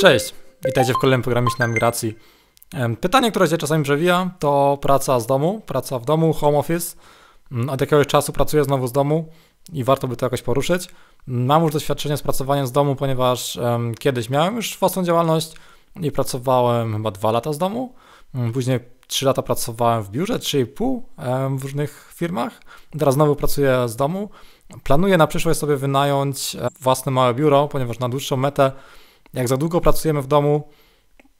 Cześć, witajcie w kolejnym programie na migracji. Pytanie, które się czasami przewija, to praca z domu, praca w domu, home office. Mm, od jakiegoś czasu pracuję znowu z domu i warto by to jakoś poruszyć. Mam już doświadczenie z pracowaniem z domu, ponieważ kiedyś miałem już własną działalność i pracowałem chyba dwa lata z domu. Mm, później trzy lata pracowałem w biurze, 3,5 w różnych firmach. Teraz znowu pracuję z domu. Planuję na przyszłość sobie wynająć e, własne małe biuro, ponieważ na dłuższą metę jak za długo pracujemy w domu,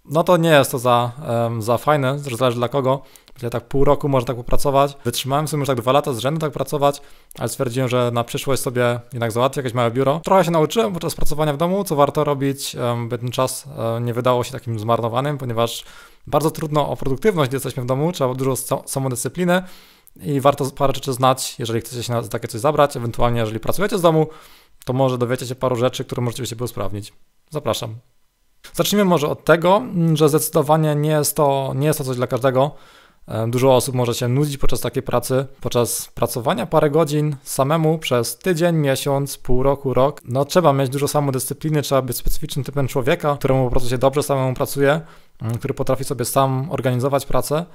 no to nie jest to za, za fajne, zależy dla kogo. Ja tak pół roku może tak popracować. Wytrzymałem sobie już tak dwa lata z rzędu tak pracować, ale stwierdziłem, że na przyszłość sobie jednak załatwię jakieś małe biuro. Trochę się nauczyłem podczas pracowania w domu, co warto robić, by ten czas e, nie wydało się takim zmarnowanym, ponieważ bardzo trudno o produktywność, gdy jesteśmy w domu, trzeba dużo samodyscypliny i warto parę rzeczy znać, jeżeli chcecie się na takie coś zabrać, ewentualnie jeżeli pracujecie z domu, to może dowiecie się paru rzeczy, które możecie się usprawnić. Zapraszam. Zacznijmy może od tego, że zdecydowanie nie jest to, nie jest to coś dla każdego. E, dużo osób może się nudzić podczas takiej pracy, podczas pracowania parę godzin samemu przez tydzień, miesiąc, pół roku, rok. No trzeba mieć dużo samodyscypliny, trzeba być specyficznym typem człowieka, któremu po prostu się dobrze samemu pracuje, mm, który potrafi sobie sam organizować pracę.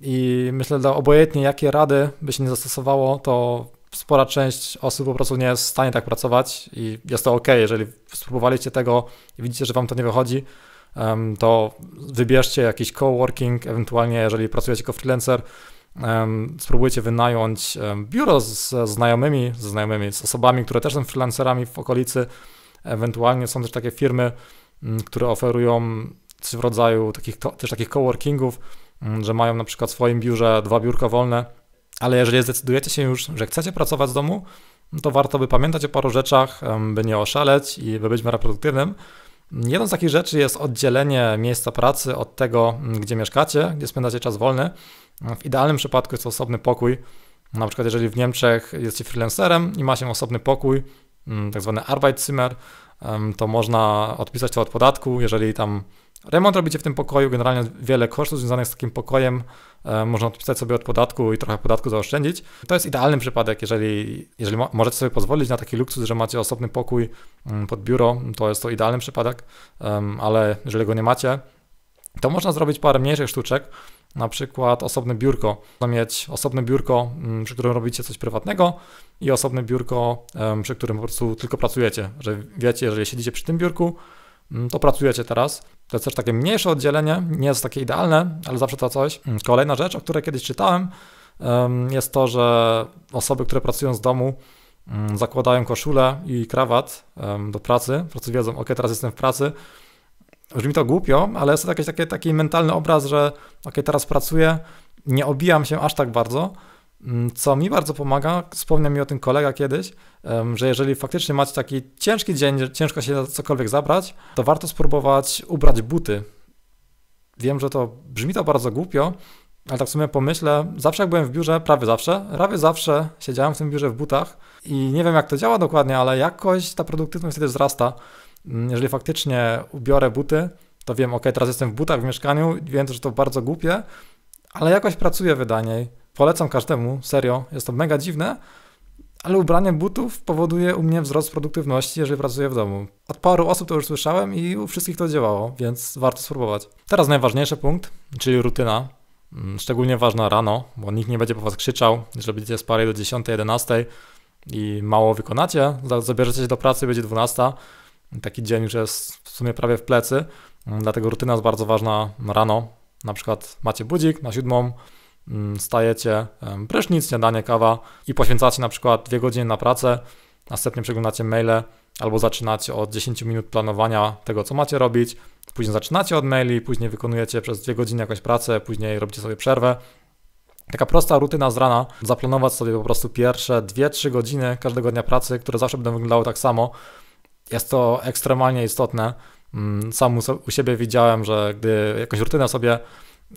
I myślę, że obojętnie jakie rady by się nie zastosowało, to spora część osób po prostu nie jest w stanie tak pracować i jest to ok, jeżeli spróbowaliście tego i widzicie, że wam to nie wychodzi, to wybierzcie jakiś coworking, ewentualnie jeżeli pracujecie jako freelancer, spróbujcie wynająć biuro ze znajomymi, ze znajomymi, z osobami, które też są freelancerami w okolicy, ewentualnie są też takie firmy, mm, które oferują coś w rodzaju takich, też takich coworkingów, mm, że mają na przykład w swoim biurze dwa biurka wolne, ale jeżeli zdecydujecie się już, że chcecie pracować z domu, to warto by pamiętać o paru rzeczach, by nie oszaleć i by być mega produktywnym. Jedną z takich rzeczy jest oddzielenie miejsca pracy od tego, mm, gdzie mieszkacie, gdzie spędzacie czas wolny. W idealnym przypadku jest to osobny pokój. Na przykład, jeżeli w Niemczech jesteście freelancerem i macie osobny pokój, mm, tak zwany Arbeitszimmer, to można odpisać to od podatku, jeżeli tam remont robicie w tym pokoju, generalnie wiele kosztów związanych z takim pokojem e, można odpisać sobie od podatku i trochę podatku zaoszczędzić. To jest idealny przypadek, jeżeli, jeżeli możecie sobie pozwolić na taki luksus, że macie osobny pokój mm, pod biuro, to jest to idealny przypadek, ale jeżeli go nie macie, to można zrobić parę mniejszych sztuczek, na przykład osobne biurko. Można mieć osobne biurko, mm, przy którym robicie coś prywatnego i osobne biurko, przy którym po prostu tylko pracujecie, że wiecie, jeżeli siedzicie przy tym biurku, mm, to pracujecie teraz. To jest też takie mniejsze oddzielenie, nie jest takie idealne, ale zawsze to coś. Mm, kolejna rzecz, o której kiedyś czytałem, jest to, że osoby, które pracują z domu, zakładają koszulę i krawat do pracy. Po prostu wiedzą, ok, teraz jestem w pracy, brzmi to głupio, ale jest to jakiś taki, taki mentalny obraz, że ok, teraz pracuję, nie obijam się aż tak bardzo, mm, co mi bardzo pomaga, wspomniał mi o tym kolega kiedyś, że jeżeli faktycznie macie taki ciężki dzień, że ciężko się cokolwiek zabrać, to warto spróbować ubrać buty. Wiem, że to brzmi to bardzo głupio, ale tak w sumie pomyślę, zawsze jak byłem w biurze, prawie zawsze, prawie zawsze siedziałem w tym biurze w butach i nie wiem jak to działa dokładnie, ale jakoś ta produktywność wtedy wzrasta. Mm, jeżeli faktycznie ubiorę buty, to wiem, ok, teraz jestem w butach w mieszkaniu, wiem, że to bardzo głupie, ale jakoś pracuję wydajniej. Polecam każdemu, serio, jest to mega dziwne, ale ubranie butów powoduje u mnie wzrost produktywności, jeżeli pracuję w domu. Od paru osób to już słyszałem i u wszystkich to działało, więc warto spróbować. Teraz najważniejszy punkt, czyli rutyna. Mm, szczególnie ważna rano, bo nikt nie będzie po was krzyczał, jeżeli będziecie spali do 10, 11 i mało wykonacie, zabierzecie się do pracy, będzie 12, taki dzień już jest w sumie prawie w plecy, mm, dlatego rutyna jest bardzo ważna rano. Na przykład macie budzik na siódmą, mm, stajecie, prysznic, śniadanie, kawa i poświęcacie na przykład dwie godziny na pracę, następnie przeglądacie maile albo zaczynacie od 10 minut planowania tego, co macie robić, później zaczynacie od maili, później wykonujecie przez dwie godziny jakąś pracę, później robicie sobie przerwę. Taka prosta rutyna z rana, zaplanować sobie po prostu pierwsze 2-3 godziny każdego dnia pracy, które zawsze będą wyglądały tak samo, jest to ekstremalnie istotne. Mm, sam u siebie widziałem, że gdy jakąś rutynę sobie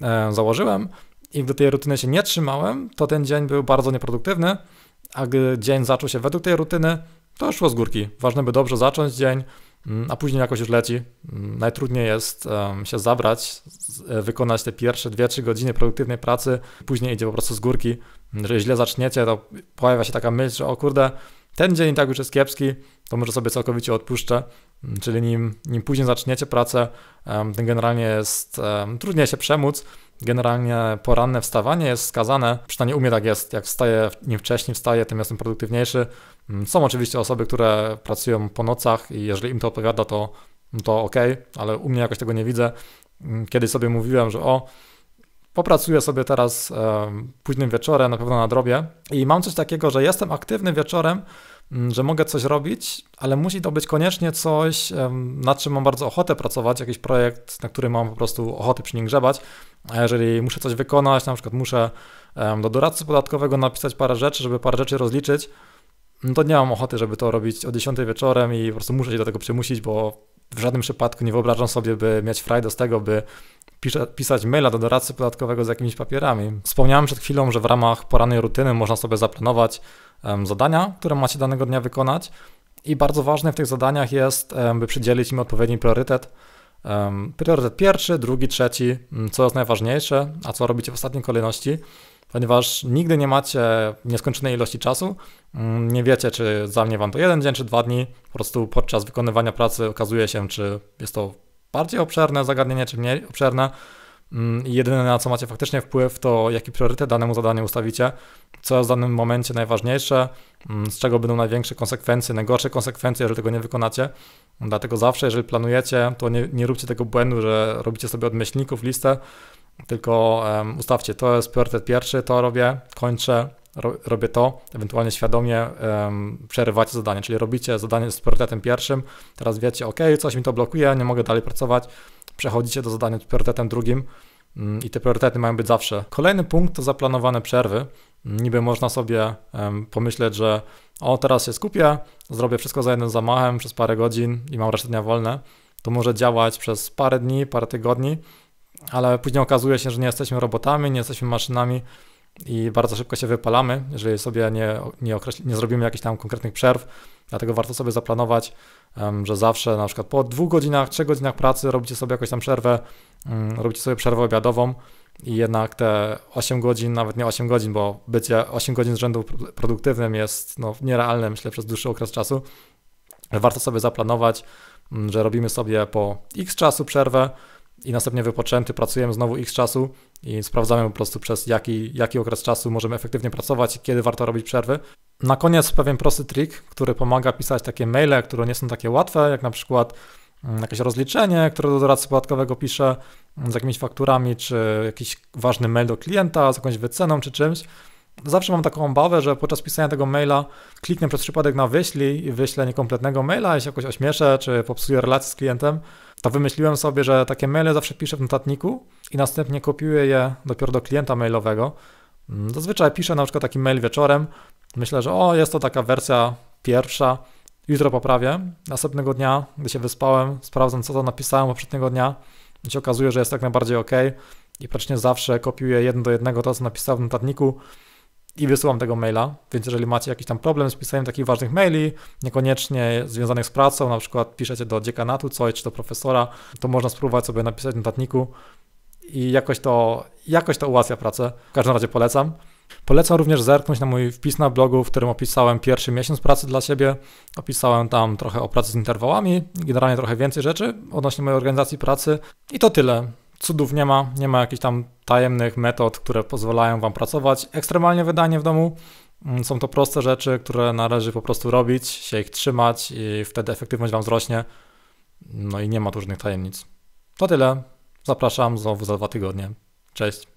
e, założyłem i gdy tej rutyny się nie trzymałem, to ten dzień był bardzo nieproduktywny, a gdy dzień zaczął się według tej rutyny, to szło z górki. Ważne, by dobrze zacząć dzień, mm, a później jakoś już leci. Mm, najtrudniej jest się zabrać, e, wykonać te pierwsze 2-3 godziny produktywnej pracy, później idzie po prostu z górki. Jeżeli źle zaczniecie, to pojawia się taka myśl, że o kurde, ten dzień tak już jest kiepski, to może sobie całkowicie odpuszczę. Czyli nim, nim później zaczniecie pracę, tym generalnie jest trudniej się przemóc. Generalnie poranne wstawanie jest skazane, przynajmniej u mnie tak jest, jak wstaję, nim wcześniej wstaję, tym jestem produktywniejszy. Mm, są oczywiście osoby, które pracują po nocach i jeżeli im to odpowiada, to, to ok, ale u mnie jakoś tego nie widzę. Mm, kiedyś sobie mówiłem, że o, Popracuję sobie teraz późnym wieczorem, na pewno na drobie. I mam coś takiego, że jestem aktywny wieczorem, mm, że mogę coś robić, ale musi to być koniecznie coś, nad czym mam bardzo ochotę pracować, jakiś projekt, na który mam po prostu ochotę przy nim grzebać. A jeżeli muszę coś wykonać, na przykład muszę do doradcy podatkowego napisać parę rzeczy, żeby parę rzeczy rozliczyć, no to nie mam ochoty, żeby to robić o 10 wieczorem i po prostu muszę się do tego przymusić, bo w żadnym przypadku nie wyobrażam sobie, by mieć frajdę z tego, by pisać maila do doradcy podatkowego z jakimiś papierami. Wspomniałem przed chwilą, że w ramach porannej rutyny można sobie zaplanować zadania, które macie danego dnia wykonać i bardzo ważne w tych zadaniach jest, by przydzielić im odpowiedni priorytet. Priorytet pierwszy, drugi, trzeci, mm, co jest najważniejsze, a co robicie w ostatniej kolejności ponieważ nigdy nie macie nieskończonej ilości czasu. Mm, nie wiecie, czy zajmie wam to jeden dzień, czy dwa dni. Po prostu podczas wykonywania pracy okazuje się, czy jest to bardziej obszerne zagadnienie, czy mniej obszerne. Mm, I jedyne na co macie faktycznie wpływ, to jaki priorytet danemu zadaniu ustawicie, co jest w danym momencie najważniejsze, mm, z czego będą największe konsekwencje, najgorsze konsekwencje, jeżeli tego nie wykonacie. Dlatego zawsze, jeżeli planujecie, to nie, nie róbcie tego błędu, że robicie sobie od myślników listę, tylko um, ustawcie, to jest priorytet pierwszy, to robię, kończę, ro, robię to, ewentualnie świadomie um, przerywacie zadanie, czyli robicie zadanie z priorytetem pierwszym, teraz wiecie, ok, coś mi to blokuje, nie mogę dalej pracować, przechodzicie do zadania z priorytetem drugim um, i te priorytety mają być zawsze. Kolejny punkt to zaplanowane przerwy. Niby można sobie pomyśleć, że o, teraz się skupię, zrobię wszystko za jednym zamachem przez parę godzin i mam resztę dnia wolne. To może działać przez parę dni, parę tygodni, ale później okazuje się, że nie jesteśmy robotami, nie jesteśmy maszynami i bardzo szybko się wypalamy, jeżeli sobie nie, nie, nie zrobimy jakichś tam konkretnych przerw. Dlatego warto sobie zaplanować, że zawsze na przykład po dwóch godzinach, trzech godzinach pracy robicie sobie jakąś tam przerwę, mm, robicie sobie przerwę obiadową i jednak te 8 godzin, nawet nie 8 godzin, bo bycie 8 godzin z rzędu produktywnym jest no, nierealne, myślę, przez dłuższy okres czasu. Warto sobie zaplanować, mm, że robimy sobie po x czasu przerwę, i następnie wypoczęty pracujemy znowu x czasu i sprawdzamy po prostu przez jaki, jaki okres czasu możemy efektywnie pracować i kiedy warto robić przerwy. Na koniec pewien prosty trik, który pomaga pisać takie maile, które nie są takie łatwe, jak na przykład mm, jakieś rozliczenie, które do doradcy podatkowego piszę mm, z jakimiś fakturami, czy jakiś ważny mail do klienta z jakąś wyceną czy czymś zawsze mam taką obawę, że podczas pisania tego maila kliknę przez przypadek na wyślij i wyślę niekompletnego maila i się jakoś ośmieszę, czy popsuję relację z klientem, to wymyśliłem sobie, że takie maile zawsze piszę w notatniku i następnie kopiuję je dopiero do klienta mailowego. Mm, zazwyczaj piszę na przykład taki mail wieczorem, myślę, że o, jest to taka wersja pierwsza, jutro poprawię. Następnego dnia, gdy się wyspałem, sprawdzam, co to napisałem poprzedniego dnia i się okazuje, że jest tak najbardziej ok. I praktycznie zawsze kopiuję jeden do jednego to, co napisałem w notatniku, i wysyłam tego maila, więc jeżeli macie jakiś tam problem z pisaniem takich ważnych maili, niekoniecznie związanych z pracą, na przykład piszecie do dziekanatu coś, czy do profesora, to można spróbować sobie napisać w notatniku i jakoś to, jakoś to ułatwia pracę. W każdym razie polecam. Polecam również zerknąć na mój wpis na blogu, w którym opisałem pierwszy miesiąc pracy dla siebie. Opisałem tam trochę o pracy z interwałami, generalnie trochę więcej rzeczy odnośnie mojej organizacji pracy. I to tyle cudów nie ma, nie ma jakichś tam tajemnych metod, które pozwalają Wam pracować ekstremalnie wydanie w domu. Mm, są to proste rzeczy, które należy po prostu robić, się ich trzymać i wtedy efektywność Wam wzrośnie. No i nie ma tu żadnych tajemnic. To tyle. Zapraszam znowu za dwa tygodnie. Cześć.